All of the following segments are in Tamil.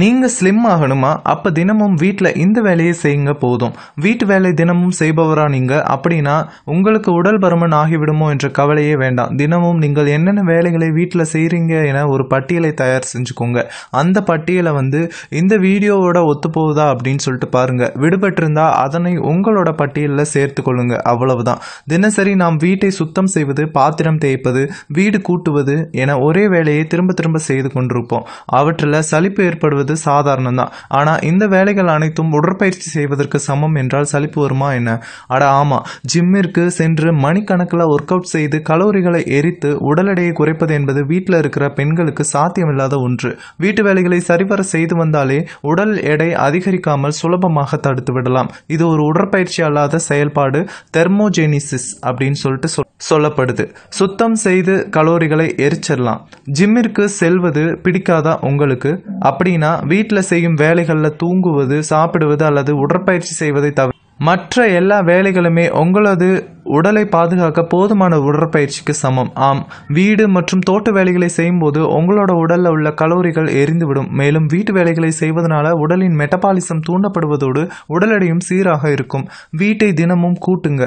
நீங்கள் ஸ்லிம் ஆகணுமா அப்போ தினமும் வீட்டில் இந்த வேலையை செய்யுங்க போதும் வீட்டு வேலை தினமும் செய்பவரா நீங்கள் அப்படின்னா உங்களுக்கு உடல் பருமன் ஆகிவிடுமோ என்ற கவலையே வேண்டாம் தினமும் நீங்கள் என்னென்ன வேலைகளை வீட்டில் செய்கிறீங்க என ஒரு பட்டியலை தயார் செஞ்சுக்கோங்க அந்த பட்டியலை வந்து இந்த வீடியோவோட போகுதா அப்படின்னு சொல்லிட்டு பாருங்கள் விடுபட்டிருந்தால் அதனை உங்களோட பட்டியலில் சேர்த்து கொள்ளுங்க அவ்வளவுதான் தினசரி நாம் வீட்டை சுத்தம் செய்வது பாத்திரம் தேய்ப்பது வீடு கூட்டுவது என ஒரே வேலையை திரும்ப திரும்ப செய்து கொண்டிருப்போம் அவற்றில் சலிப்பு ஏற்படும் சலிப்படுவது சாதாரணம்தான் ஆனா இந்த வேலைகள் அனைத்தும் உடற்பயிற்சி செய்வதற்கு சமம் என்றால் சலிப்பு வருமா என்ன அட ஆமா ஜிம்மிற்கு சென்று மணிக்கணக்கில் ஒர்க் அவுட் செய்து கலோரிகளை எரித்து உடல் எடையை குறைப்பது என்பது வீட்டில் இருக்கிற பெண்களுக்கு சாத்தியமில்லாத ஒன்று வீட்டு வேலைகளை சரிவர செய்து வந்தாலே உடல் எடை அதிகரிக்காமல் சுலபமாக தடுத்து விடலாம் இது ஒரு உடற்பயிற்சி அல்லாத செயல்பாடு தெர்மோஜெனிசிஸ் அப்படின்னு சொல்லிட்டு சொல்லப்படுது சுத்தம் செய்து கலோரிகளை எரிச்சிடலாம் ஜிம்மிற்கு செல்வது பிடிக்காதா உங்களுக்கு அப்படின்னு பார்த்தீங்கன்னா வீட்டில் செய்யும் வேலைகளில் தூங்குவது சாப்பிடுவது அல்லது உடற்பயிற்சி செய்வதை தவிர மற்ற எல்லா வேலைகளுமே உங்களது உடலை பாதுகாக்க போதுமான உடற்பயிற்சிக்கு சமம் ஆம் வீடு மற்றும் தோட்ட வேலைகளை செய்யும்போது உங்களோட உடலில் உள்ள கலோரிகள் எரிந்துவிடும் மேலும் வீட்டு வேலைகளை செய்வதனால உடலின் மெட்டபாலிசம் தூண்டப்படுவதோடு உடலடையும் சீராக இருக்கும் வீட்டை தினமும் கூட்டுங்க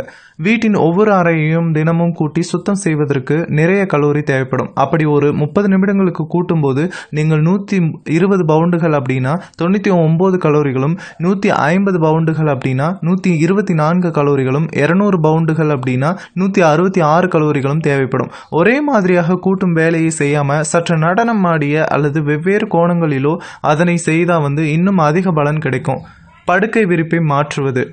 வீட்டின் ஒவ்வொரு அறையையும் தினமும் கூட்டி சுத்தம் செய்வதற்கு நிறைய கலோரி தேவைப்படும் அப்படி ஒரு முப்பது நிமிடங்களுக்கு கூட்டும்போது நீங்கள் நூற்றி இருபது பவுண்டுகள் அப்படின்னா தொண்ணூற்றி ஒன்பது கலோரிகளும் நூற்றி ஐம்பது பவுண்டுகள் அப்படின்னா நூற்றி இருபத்தி நான்கு கலோரிகளும் இரநூறு பவுண்டுகள் அப்படின்னா நூத்தி அறுபத்தி ஆறு கலோரிகளும் தேவைப்படும் ஒரே மாதிரியாக கூட்டும் வேலையை செய்யாமல் சற்று நடனம் ஆடிய அல்லது வெவ்வேறு கோணங்களிலோ அதனை செய்தால் வந்து இன்னும் அதிக பலன் கிடைக்கும் படுக்கை விரிப்பை மாற்றுவது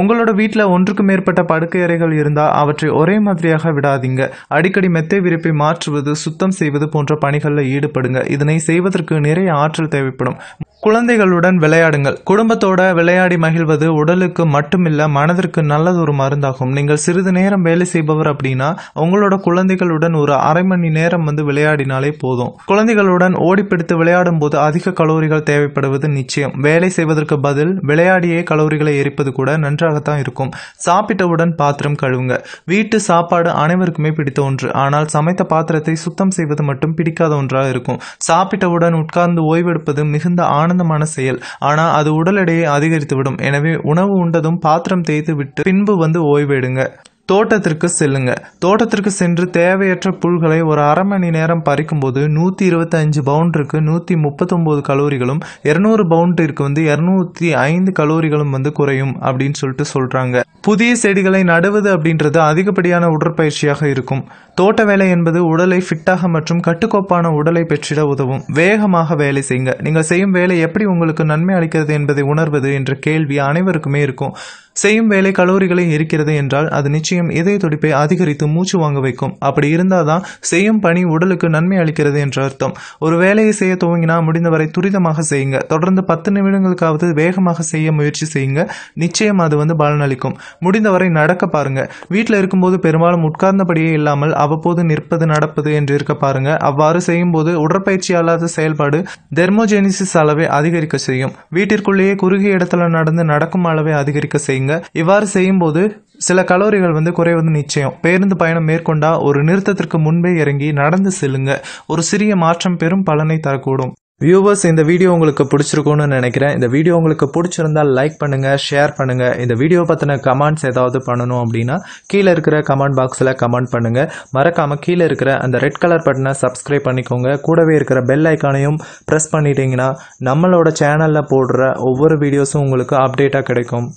உங்களோட வீட்டில் ஒன்றுக்கு மேற்பட்ட படுக்கை அறைகள் இருந்தால் அவற்றை ஒரே மாதிரியாக விடாதீங்க அடிக்கடி மெத்தை விரிப்பை மாற்றுவது சுத்தம் செய்வது போன்ற பணிகளில் ஈடுபடுங்க இதனை செய்வதற்கு நிறைய ஆற்றல் தேவைப்படும் குழந்தைகளுடன் விளையாடுங்கள் குடும்பத்தோட விளையாடி மகிழ்வது உடலுக்கு மட்டுமில்ல மனதிற்கு நல்லது ஒரு மருந்தாகும் நீங்கள் சிறிது நேரம் வேலை செய்பவர் அப்படின்னா உங்களோட குழந்தைகளுடன் ஒரு அரை மணி நேரம் வந்து விளையாடினாலே போதும் குழந்தைகளுடன் ஓடிப்பிடித்து விளையாடும் போது அதிக கலோரிகள் தேவைப்படுவது நிச்சயம் வேலை செய்வதற்கு பதில் விளையாடியே கலோரிகளை எரிப்பது கூட நன்றி நன்றாகத்தான் இருக்கும் சாப்பிட்டவுடன் பாத்திரம் கழுவுங்க வீட்டு சாப்பாடு அனைவருக்குமே பிடித்த ஒன்று ஆனால் சமைத்த பாத்திரத்தை சுத்தம் செய்வது மட்டும் பிடிக்காத ஒன்றாக இருக்கும் சாப்பிட்டவுடன் உட்கார்ந்து ஓய்வெடுப்பது மிகுந்த ஆனந்தமான செயல் ஆனால் அது உடல் எடையை அதிகரித்துவிடும் எனவே உணவு உண்டதும் பாத்திரம் தேய்த்து விட்டு பின்பு வந்து ஓய்வெடுங்க தோட்டத்திற்கு செல்லுங்க தோட்டத்திற்கு சென்று தேவையற்ற புல்களை ஒரு அரை மணி நேரம் பறிக்கும்போது நூற்றி இருபத்தஞ்சு பவுண்டருக்கு நூற்றி முப்பத்தொம்போது கலோரிகளும் இரநூறு பவுண்டருக்கு வந்து இரநூத்தி ஐந்து கலோரிகளும் வந்து குறையும் அப்படின்னு சொல்லிட்டு சொல்கிறாங்க புதிய செடிகளை நடுவது அப்படின்றது அதிகப்படியான உடற்பயிற்சியாக இருக்கும் தோட்ட வேலை என்பது உடலை ஃபிட்டாக மற்றும் கட்டுக்கோப்பான உடலை பெற்றிட உதவும் வேகமாக வேலை செய்யுங்க நீங்கள் செய்யும் வேலை எப்படி உங்களுக்கு நன்மை அளிக்கிறது என்பதை உணர்வது என்ற கேள்வி அனைவருக்குமே இருக்கும் செய்யும் வேலை கலோரிகளை எரிக்கிறது என்றால் அது நிச்சயம் இதய துடிப்பை அதிகரித்து மூச்சு வாங்க வைக்கும் அப்படி இருந்தாதான் செய்யும் பணி உடலுக்கு நன்மை அளிக்கிறது என்ற அர்த்தம் ஒரு வேலையை செய்ய துவங்கினா முடிந்தவரை துரிதமாக செய்யுங்க தொடர்ந்து பத்து நிமிடங்களுக்காவது வேகமாக செய்ய முயற்சி செய்யுங்க நிச்சயம் அது வந்து பலனளிக்கும் முடிந்தவரை நடக்க பாருங்க வீட்டில் இருக்கும்போது பெரும்பாலும் உட்கார்ந்தபடியே இல்லாமல் அவ்வப்போது நிற்பது நடப்பது என்று இருக்க பாருங்க அவ்வாறு செய்யும்போது உடற்பயிற்சி அல்லாத செயல்பாடு தெர்மோஜெனிசிஸ் அளவை அதிகரிக்க செய்யும் வீட்டிற்குள்ளேயே குறுகிய இடத்துல நடந்து நடக்கும் அளவை அதிகரிக்க செய்யும் செய்யுங்க இவ்வாறு செய்யும்போது சில கலோரிகள் வந்து குறைவது நிச்சயம் பேருந்து பயணம் மேற்கொண்டா ஒரு நிறுத்தத்திற்கு முன்பே இறங்கி நடந்து செல்லுங்க ஒரு சிறிய மாற்றம் பெரும் பலனை தரக்கூடும் வியூவர்ஸ் இந்த வீடியோ உங்களுக்கு பிடிச்சிருக்கும்னு நினைக்கிறேன் இந்த வீடியோ உங்களுக்கு பிடிச்சிருந்தால் லைக் பண்ணுங்க ஷேர் பண்ணுங்க இந்த வீடியோ பற்றின கமெண்ட்ஸ் ஏதாவது பண்ணணும் அப்படின்னா கீழே இருக்கிற கமெண்ட் பாக்ஸில் கமெண்ட் பண்ணுங்க மறக்காமல் கீழே இருக்கிற அந்த ரெட் கலர் பட்டனை சப்ஸ்கிரைப் பண்ணிக்கோங்க கூடவே இருக்கிற பெல் ஐக்கானையும் ப்ரெஸ் பண்ணிட்டீங்கன்னா நம்மளோட சேனலில் போடுற ஒவ்வொரு வீடியோஸும் உங்களுக்கு அப்டேட்டாக கிடைக்கும்